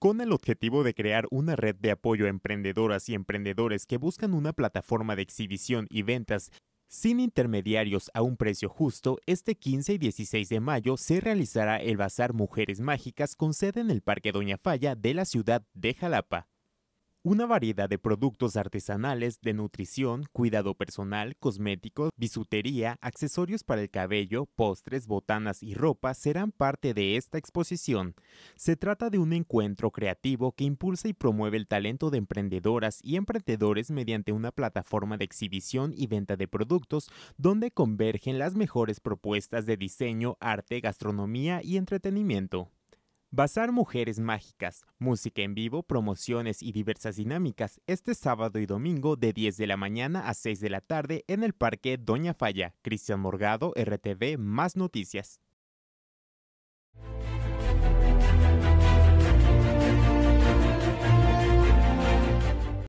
con el objetivo de crear una red de apoyo a emprendedoras y emprendedores que buscan una plataforma de exhibición y ventas sin intermediarios a un precio justo, este 15 y 16 de mayo se realizará el Bazar Mujeres Mágicas con sede en el Parque Doña Falla de la ciudad de Jalapa. Una variedad de productos artesanales de nutrición, cuidado personal, cosméticos, bisutería, accesorios para el cabello, postres, botanas y ropa serán parte de esta exposición. Se trata de un encuentro creativo que impulsa y promueve el talento de emprendedoras y emprendedores mediante una plataforma de exhibición y venta de productos donde convergen las mejores propuestas de diseño, arte, gastronomía y entretenimiento. Bazar Mujeres Mágicas, música en vivo, promociones y diversas dinámicas este sábado y domingo de 10 de la mañana a 6 de la tarde en el Parque Doña Falla. Cristian Morgado, RTV, más noticias.